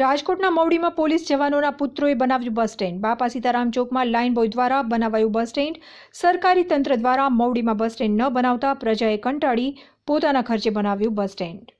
રાજકોટના મવડીમાં પોલીસ જવાનોના પુત્રોએ બનાવ્યું બસ સ્ટેન્ડ બાપા સીતારામ ચોકમાં લાઇન બોય દ્વારા બનાવાયું બસ સ્ટેન્ડ સરકારી તંત્ર દ્વારા મવડીમાં બસ સ્ટેન્ડ ન બનાવતા પ્રજાએ કંટાળી પોતાના ખર્ચે બનાવ્યું બસ સ્ટેન્ડ